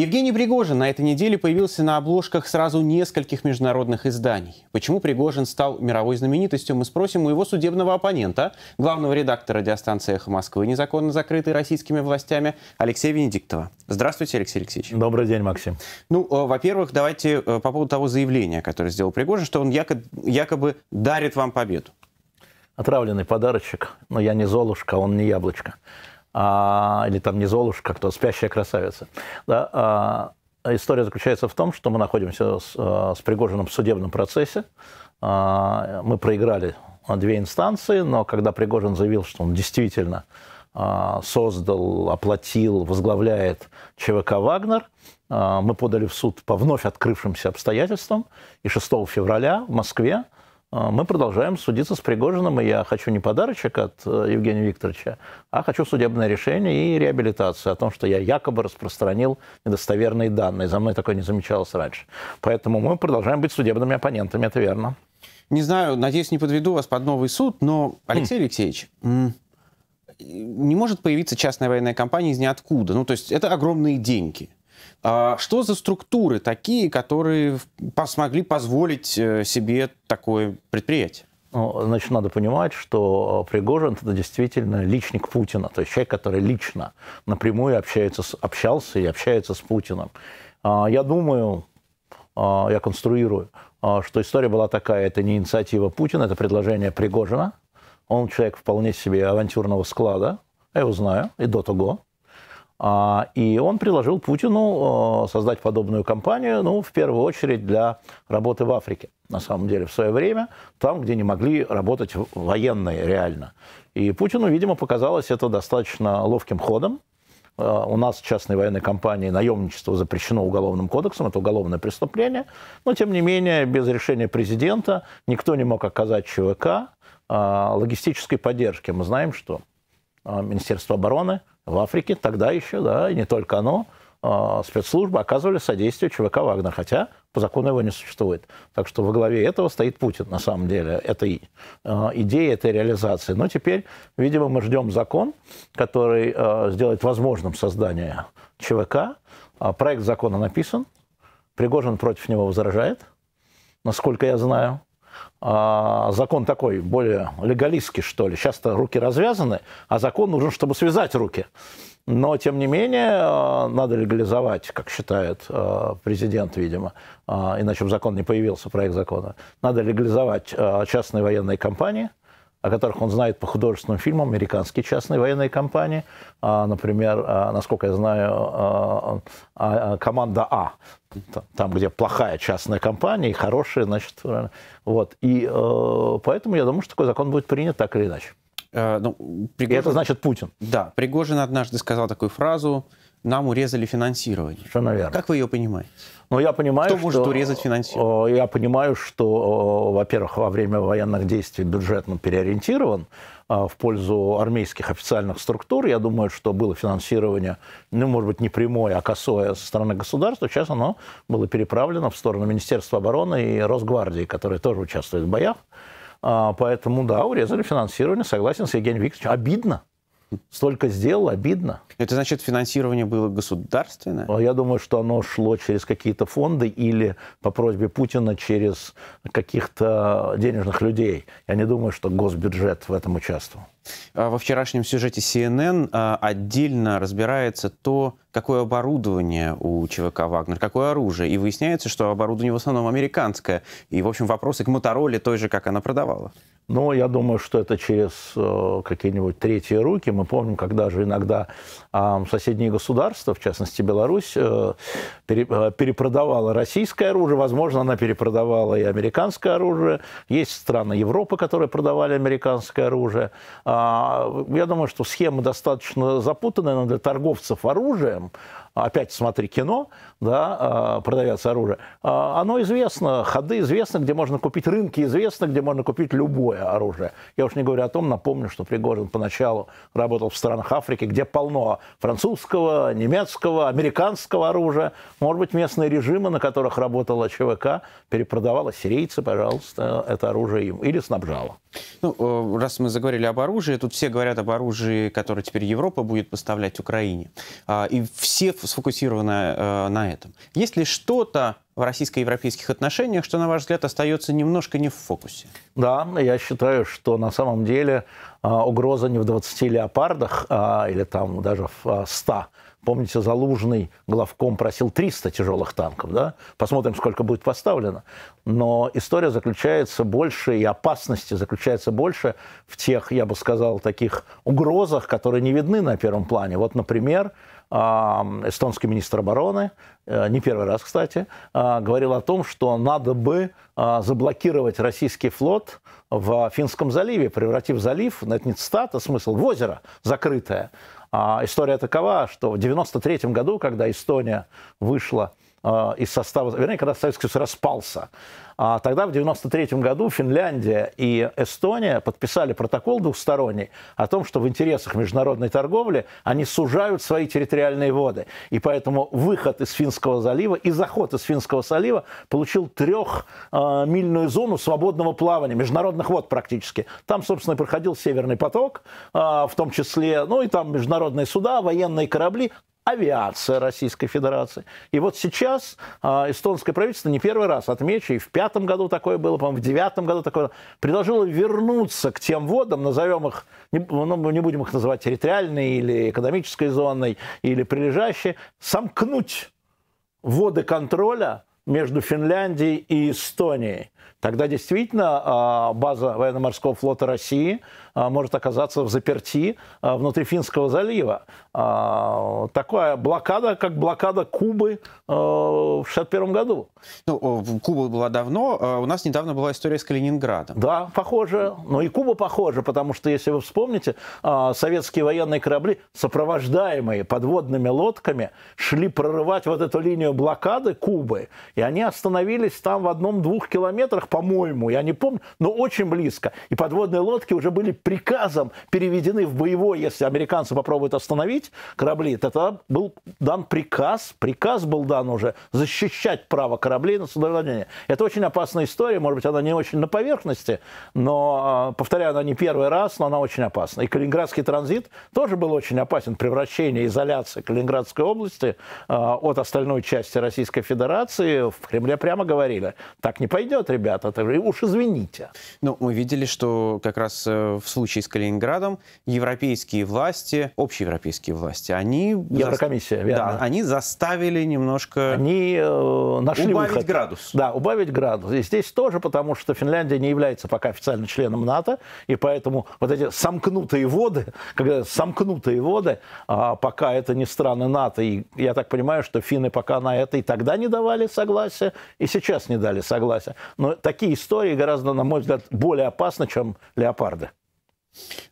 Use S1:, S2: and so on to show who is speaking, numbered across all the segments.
S1: Евгений Пригожин на этой неделе появился на обложках сразу нескольких международных изданий. Почему Пригожин стал мировой знаменитостью, мы спросим у его судебного оппонента, главного редактора радиостанции «Эхо Москвы», незаконно закрытой российскими властями, Алексея Венедиктова. Здравствуйте, Алексей Алексеевич. Добрый день, Максим. Ну, э, во-первых, давайте э, по поводу того заявления, которое сделал Пригожин, что он якобы, якобы дарит вам победу. Отравленный подарочек, но я не Золушка,
S2: он не яблочко а, или там не Золушка, а кто, спящая красавица. Да, а, история заключается в том, что мы находимся с, а, с Пригожиным в судебном процессе. А, мы проиграли две инстанции, но когда Пригожин заявил, что он действительно а, создал, оплатил, возглавляет ЧВК «Вагнер», а, мы подали в суд по вновь открывшимся обстоятельствам, и 6 февраля в Москве а, мы продолжаем судиться с Пригожиным, и я хочу не подарочек от э, Евгения Викторовича, а хочу судебное решение и реабилитацию о том, что я якобы распространил недостоверные данные. За мной такое не замечалось раньше. Поэтому мы продолжаем быть судебными оппонентами, это верно.
S1: Не знаю, надеюсь, не подведу вас под новый суд, но, Алексей хм. Алексеевич, не может появиться частная военная компания из ниоткуда. Ну, то есть это огромные деньги. А что за структуры такие, которые смогли позволить э, себе такое предприятие?
S2: Ну, значит, надо понимать, что э, Пригожин – это действительно личник Путина, то есть человек, который лично напрямую общается общался и общается с Путиным. А, я думаю, а, я конструирую, что история была такая, это не инициатива Путина, это предложение Пригожина. Он человек вполне себе авантюрного склада, я его знаю, и до того. А, и он предложил Путину э, создать подобную компанию, ну, в первую очередь для работы в Африке, на самом деле, в свое время, там, где не могли работать военные реально. И Путину, видимо, показалось это достаточно ловким ходом. Э, у нас частной военной компании наемничество запрещено уголовным кодексом, это уголовное преступление. Но, тем не менее, без решения президента никто не мог оказать ЧВК э, логистической поддержки. Мы знаем, что Министерство обороны в Африке тогда еще, да, и не только оно, а, спецслужбы оказывали содействие ЧВК «Вагнер», хотя по закону его не существует. Так что во главе этого стоит Путин, на самом деле, этой а, идеи, этой реализации. Но теперь, видимо, мы ждем закон, который а, сделает возможным создание ЧВК. Проект закона написан, Пригожин против него возражает, насколько я знаю. А, закон такой, более легалистский, что ли. Сейчас-то руки развязаны, а закон нужен, чтобы связать руки. Но, тем не менее, а, надо легализовать, как считает а, президент, видимо, иначе бы закон не появился, проект закона. Надо легализовать частные военные компании, о которых он знает по художественным фильмам, американские частные военные компании. А, например, а, насколько я знаю, а, команда А, там, где плохая частная компания и хорошая, значит,
S1: вот. И э, поэтому я думаю, что такой закон будет принят так или иначе. Э, ну, Пригожин... И это значит Путин. Да, Пригожин однажды сказал такую фразу, нам урезали финансирование. Совершенно верно. Как вы ее понимаете? Ну, я понимаю, Кто что, может урезать э, финансирование? Я понимаю, что,
S2: э, во-первых, во время военных действий бюджет ну, переориентирован а, в пользу армейских официальных структур. Я думаю, что было финансирование, ну, может быть, не прямое, а косое со стороны государства. Сейчас оно было переправлено в сторону Министерства обороны и Росгвардии, которые тоже участвуют в боях. А, поэтому, да, урезали финансирование, согласен с Евгением Викторовичем. Обидно столько сделал, обидно. Это значит, финансирование было государственное? А я думаю, что оно шло через какие-то фонды или по просьбе Путина через каких-то денежных людей. Я не думаю, что госбюджет в этом участвовал.
S1: А, во вчерашнем сюжете CNN а, отдельно разбирается то, какое оборудование у ЧВК «Вагнер», какое оружие. И выясняется, что оборудование в основном американское. И, в общем, вопросы к «Мотороле» той же, как она продавала.
S2: Но ну, я думаю, что это через э, какие-нибудь третьи руки. Мы помним, когда же иногда э, соседние государства, в частности Беларусь, э, пере, э, перепродавала российское оружие, возможно, она перепродавала и американское оружие. Есть страны Европы, которые продавали американское оружие. А, я думаю, что схема достаточно запутанная, но для торговцев оружием опять смотри кино, да, а, продается оружие. А, оно известно, ходы известны, где можно купить рынки, известно, где можно купить любое оружие. Я уж не говорю о том, напомню, что Пригожин поначалу работал в странах Африки, где полно французского, немецкого, американского оружия. Может быть, местные режимы, на которых работала ЧВК, перепродавала сирийцы, пожалуйста, это оружие им. Или снабжала.
S1: Ну, э, раз мы заговорили об оружии, тут все говорят об оружии, которое теперь Европа будет поставлять Украине. А, и все сфокусирована э, на этом. Есть ли что-то в российско-европейских отношениях, что, на ваш взгляд, остается немножко не в фокусе? Да,
S2: я считаю, что на самом деле э, угроза не в 20 леопардах э, или там даже в э, а, 100. Помните, Залужный главком просил 300 тяжелых танков, да? Посмотрим, сколько будет поставлено. Но история заключается больше, и опасности заключается больше в тех, я бы сказал, таких угрозах, которые не видны на первом плане. Вот, например, эстонский министр обороны, э, не первый раз, кстати, а, говорил о том, что надо бы а, заблокировать российский флот в Финском заливе, превратив залив, это не цитата, а смысл, в озеро закрытое. История такова, что в 1993 году, когда Эстония вышла Э, из состава, вернее, когда Советский Союз распался. А тогда, в 1993 году, Финляндия и Эстония подписали протокол двухсторонний о том, что в интересах международной торговли они сужают свои территориальные воды. И поэтому выход из Финского залива и заход из Финского залива получил трехмильную зону свободного плавания, международных вод практически. Там, собственно, проходил Северный поток, э, в том числе, ну и там международные суда, военные корабли, авиация Российской Федерации. И вот сейчас а, эстонское правительство не первый раз, отмечу, и в пятом году такое было, по-моему, в девятом году такое, предложило вернуться к тем водам, назовем их, не, ну, не будем их называть территориальной или экономической зоной, или прилежащей, сомкнуть воды контроля между Финляндией и Эстонией. Тогда действительно а, база военно-морского флота России а, может оказаться в заперти внутри Финского залива. А, такая блокада, как блокада Кубы
S1: э, в 61 году. Ну, Куба была давно, а у нас недавно была история с Калининградом. Да, похоже, но ну, и Куба похожа, потому что, если вы вспомните, а,
S2: советские военные корабли, сопровождаемые подводными лодками, шли прорывать вот эту линию блокады Кубы, и они остановились там в одном-двух километрах, по-моему, я не помню, но очень близко. И подводные лодки уже были приказом переведены в боевой, если американцы попробуют остановить, бомбить корабли, тогда был дан приказ, приказ был дан уже защищать право кораблей на судовладение. Это очень опасная история, может быть, она не очень на поверхности, но, а, повторяю, она не первый раз, но она очень опасна. И Калининградский транзит тоже был очень опасен, превращение изоляции Калининградской области а, от остальной
S1: части Российской Федерации. В Кремле прямо говорили, так не пойдет, ребята, уж извините. Ну, мы видели, что как раз э, в случае с Калининградом европейские власти, общеевропейские власти. Они Еврокомиссия, за... Да, они заставили
S2: немножко они, э, нашли убавить выход. градус. Да, убавить градус. И здесь
S1: тоже, потому что
S2: Финляндия не является пока официально членом НАТО, и поэтому вот эти сомкнутые воды, когда сомкнутые воды, а пока это не страны НАТО, и я так понимаю, что финны пока на это и тогда не давали согласия, и сейчас не дали согласия. Но такие истории гораздо, на мой взгляд, более опасны, чем леопарды.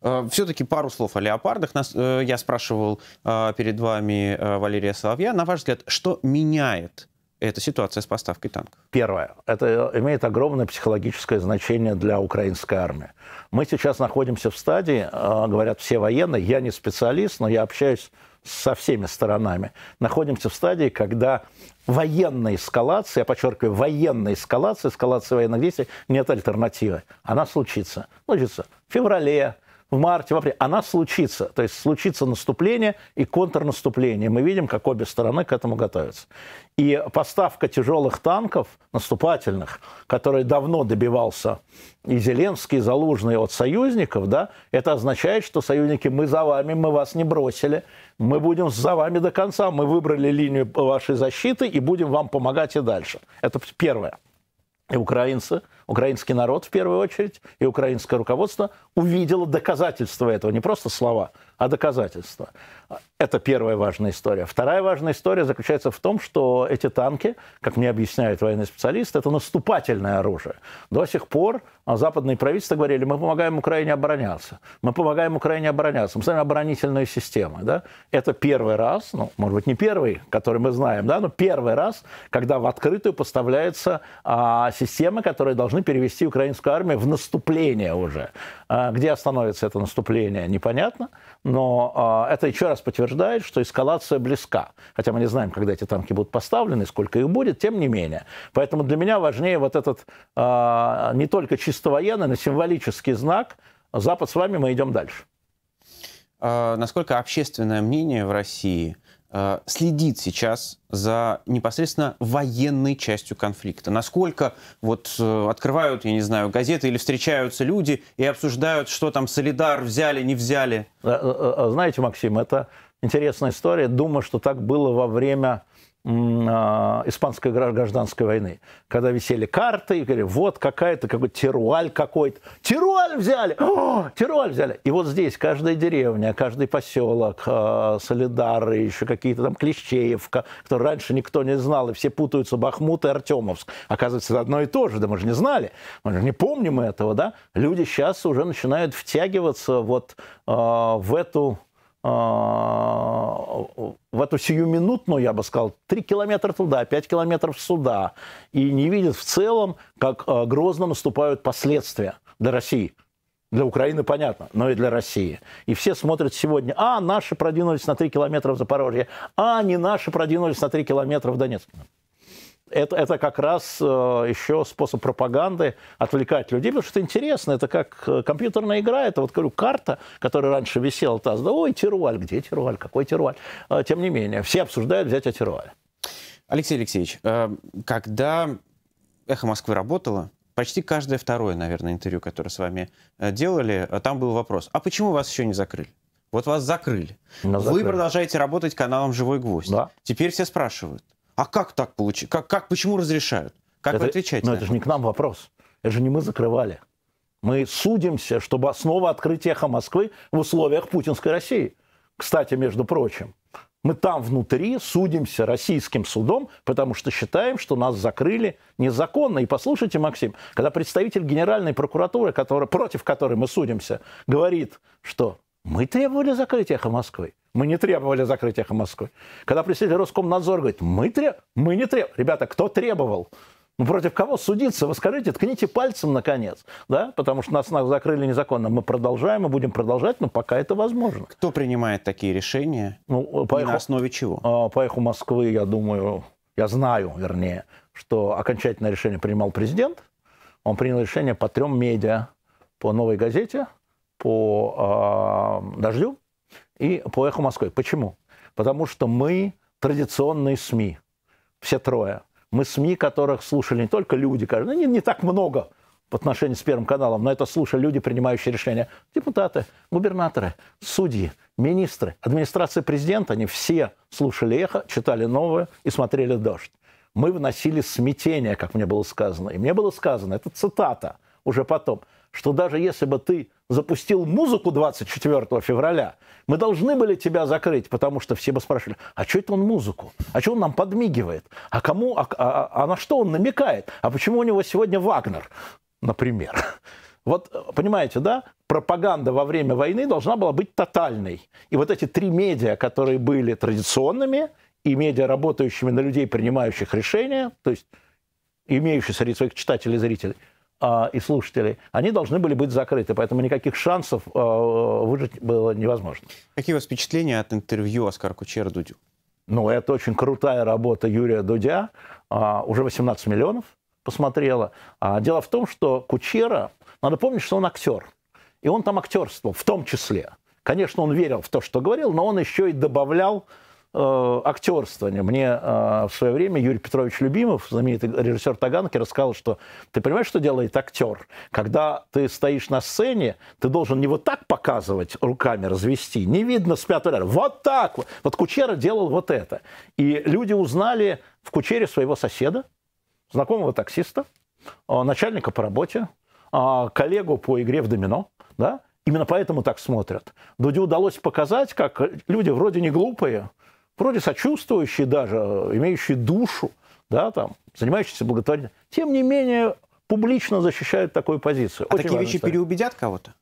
S1: Э, Все-таки пару слов о леопардах. Э, я спрашивал э, перед вами Валерия Соловья. На ваш взгляд, что меняет это ситуация с поставкой танков.
S2: Первое. Это имеет огромное психологическое значение для украинской армии. Мы сейчас находимся в стадии, э, говорят все военные, я не специалист, но я общаюсь со всеми сторонами, находимся в стадии, когда военная эскалации, я подчеркиваю, военной эскалации, эскалации военных действий нет альтернативы. Она случится. Случится в феврале, в марте, в апреле, она случится. То есть случится наступление и контрнаступление. Мы видим, как обе стороны к этому готовятся. И поставка тяжелых танков, наступательных, которые давно добивался и Зеленский, и Залужный от союзников, да, это означает, что союзники, мы за вами, мы вас не бросили, мы будем за вами до конца, мы выбрали линию вашей защиты и будем вам помогать и дальше. Это первое. И украинцы украинский народ в первую очередь и украинское руководство увидело доказательства этого, не просто слова, а доказательства. Это первая важная история. Вторая важная история заключается в том, что эти танки, как мне объясняют военные специалисты, это наступательное оружие. До сих пор а, западные правительства говорили, мы помогаем Украине обороняться, мы помогаем Украине обороняться, мы ставим оборонительную систему. Да? Это первый раз, ну, может быть, не первый, который мы знаем, да, но первый раз, когда в открытую поставляется а, система, которая должна должны перевести украинскую армию в наступление уже. А где остановится это наступление, непонятно, но а, это еще раз подтверждает, что эскалация близка. Хотя мы не знаем, когда эти танки будут поставлены, сколько их будет, тем не менее. Поэтому для меня важнее вот этот а, не только чисто военный, но символический знак «Запад с вами,
S1: мы идем дальше». Насколько общественное мнение в России – Э, следит сейчас за непосредственно военной частью конфликта. Насколько вот э, открывают, я не знаю, газеты или встречаются люди и обсуждают, что там Солидар взяли, не взяли? Э,
S2: знаете, Максим, это интересная история. Думаю, что так было во время а, испанской гражданской войны, когда висели карты и говорили, вот какая-то какой Теруаль какой-то. Теруаль взяли! О, Теруаль взяли! И вот здесь каждая деревня, каждый поселок, а, Солидары, еще какие-то там Клещеевка, кто раньше никто не знал, и все путаются Бахмут и Артемовск. Оказывается, это одно и то же, да мы же не знали, мы же не помним этого, да? Люди сейчас уже начинают втягиваться вот э, в эту а, в эту сиюминутную, я бы сказал, 3 километра туда, 5 километров сюда, и не видит в целом, как а, грозно наступают последствия для России. Для Украины понятно, но и для России. И все смотрят сегодня, а, наши продвинулись на 3 километра в Запорожье, а, не наши продвинулись на 3 километра в Донецке это, это как раз э, еще способ пропаганды отвлекать людей, потому что это интересно, это как э, компьютерная игра, это вот, говорю, карта, которая раньше висела, таз, да
S1: ой, Тируаль, где Тируаль, какой Тируаль? Э, тем не менее, все обсуждают взять Тируаль. Алексей Алексеевич, когда «Эхо Москвы» работало, почти каждое второе, наверное, интервью, которое с вами делали, там был вопрос, а почему вас еще не закрыли? Вот вас закрыли. Но Вы закрыли. продолжаете работать каналом «Живой гвоздь». Да. Теперь все спрашивают, а как так получилось? Как, как, почему разрешают? Как это, вы отвечаете? Но ну, это же не к нам вопрос. Это же не мы
S2: закрывали. Мы судимся, чтобы основа открытия эхо Москвы в условиях путинской России. Кстати, между прочим, мы там внутри судимся российским судом, потому что считаем, что нас закрыли незаконно. И послушайте, Максим, когда представитель Генеральной прокуратуры, который, против которой мы судимся, говорит, что мы требовали закрытия эхо Москвы, мы не требовали закрытия эхо Москвы. Когда представитель Роскомнадзора говорит, мы, треб... мы не требовали. Ребята, кто требовал? Ну, против кого судиться? Вы скажите, ткните пальцем, наконец. Да? Потому что нас, нах закрыли незаконно. Мы продолжаем мы будем продолжать, но пока это возможно. Кто
S1: принимает такие решения?
S2: Ну, э, по эху, на основе чего? А, по эху Москвы, я думаю, я знаю, вернее, что окончательное решение принимал президент. Он принял решение по трем медиа. По «Новой газете», по э, «Дождю» и поехал в Москву. Почему? Потому что мы традиционные СМИ, все трое. Мы СМИ, которых слушали не только люди, ну, не, не так много в отношении с Первым каналом, но это слушали люди, принимающие решения. Депутаты, губернаторы, судьи, министры, администрация президента, они все слушали «Эхо», читали «Новое» и смотрели «Дождь». Мы вносили смятение, как мне было сказано. И мне было сказано, это цитата уже потом – что даже если бы ты запустил музыку 24 февраля, мы должны были тебя закрыть, потому что все бы спрашивали, а что это он музыку? А что он нам подмигивает? А кому, а, а, а на что он намекает? А почему у него сегодня Вагнер, например? Вот, понимаете, да, пропаганда во время войны должна была быть тотальной. И вот эти три медиа, которые были традиционными, и медиа, работающими на людей, принимающих решения, то есть имеющие среди своих читателей и зрителей – а, и слушателей, они должны были быть закрыты, поэтому никаких шансов а, выжить было невозможно.
S1: Какие у вас впечатления от интервью Оскар Кучера Дудю? Ну, это очень крутая работа Юрия
S2: Дудя, а, уже 18 миллионов посмотрела. Дело в том, что Кучера, надо помнить, что он актер, и он там актерствовал в том числе. Конечно, он верил в то, что говорил, но он еще и добавлял Э, актерствования. Мне э, в свое время Юрий Петрович Любимов, знаменитый режиссер Таганки, рассказал, что ты понимаешь, что делает актер? Когда ты стоишь на сцене, ты должен не вот так показывать руками, развести, не видно с пятого ряда, вот так вот. Вот Кучера делал вот это. И люди узнали в Кучере своего соседа, знакомого таксиста, э, начальника по работе, коллегу по игре в домино, да, Именно поэтому так смотрят. Дуде удалось показать, как люди вроде не глупые, вроде сочувствующие даже, э, имеющие душу, да, там, занимающиеся благотворительностью, тем не менее публично защищают такую позицию. А Очень такие вещи история. переубедят кого-то?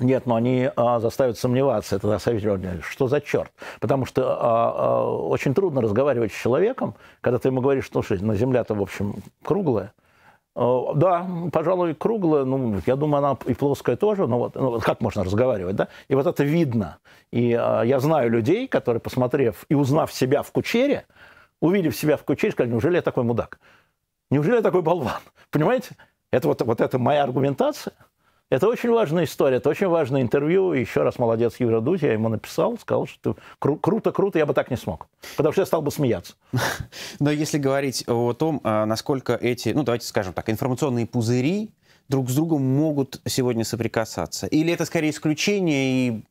S2: Нет, но они а, заставят сомневаться. Это заставит что за черт? Потому что а, а, очень трудно разговаривать с человеком, когда ты ему говоришь, ну что, на Земле, то в общем, круглая. Э, да, пожалуй, круглая, ну, я думаю, она и плоская тоже, но вот, ну, вот как можно разговаривать, да? И вот это видно. И э, я знаю людей, которые, посмотрев и узнав себя в кучере, увидев себя в кучере, сказали, неужели я такой мудак? Неужели я такой болван? Понимаете? Это вот, вот это моя аргументация – это очень важная история, это очень важное интервью. Еще раз молодец Юра Дудь, я ему написал, сказал, что круто, круто, я бы так не смог, потому что я стал бы смеяться.
S1: Но если говорить о том, а, насколько эти, ну давайте скажем так, информационные пузыри друг с другом могут сегодня соприкасаться, или это скорее исключение и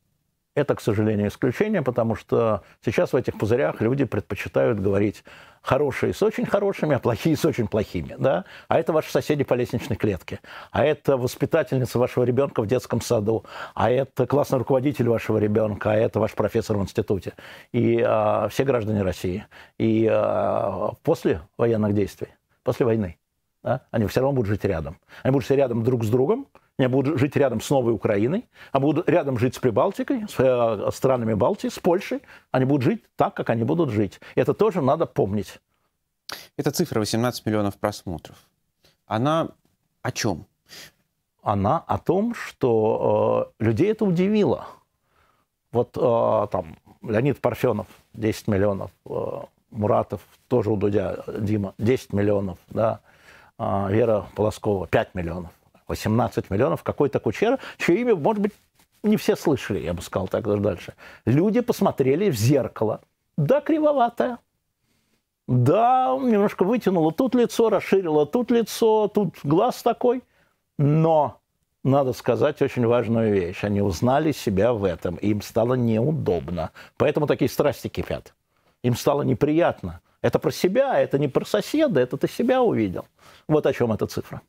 S1: это, к сожалению,
S2: исключение, потому что сейчас в этих пузырях люди предпочитают говорить хорошие с очень хорошими, а плохие с очень плохими. Да? А это ваши соседи по лестничной клетке, а это воспитательница вашего ребенка в детском саду, а это классный руководитель вашего ребенка, а это ваш профессор в институте. И а, все граждане России. И а, после военных действий, после войны, да, они все равно будут жить рядом. Они будут жить рядом друг с другом, они будут жить рядом с Новой Украиной, а будут рядом жить с Прибалтикой, с э, странами Балтии, с Польшей. Они будут жить так, как они будут жить. Это тоже надо помнить.
S1: Эта цифра 18 миллионов просмотров. Она о чем? Она о том, что э, людей это удивило. Вот
S2: э, там Леонид Парфенов 10 миллионов, э, Муратов тоже у Дудя, Дима 10 миллионов, да, э, Вера Полоскова 5 миллионов. 18 миллионов, какой-то Кучера, чье имя, может быть, не все слышали, я бы сказал так даже дальше. Люди посмотрели в зеркало. Да, кривоватое. Да, немножко вытянуло тут лицо, расширило тут лицо, тут глаз такой. Но надо сказать очень важную вещь. Они узнали себя в этом, им стало неудобно. Поэтому такие страсти кипят. Им стало неприятно. Это про себя, это не про соседа, это ты себя увидел. Вот о чем эта цифра.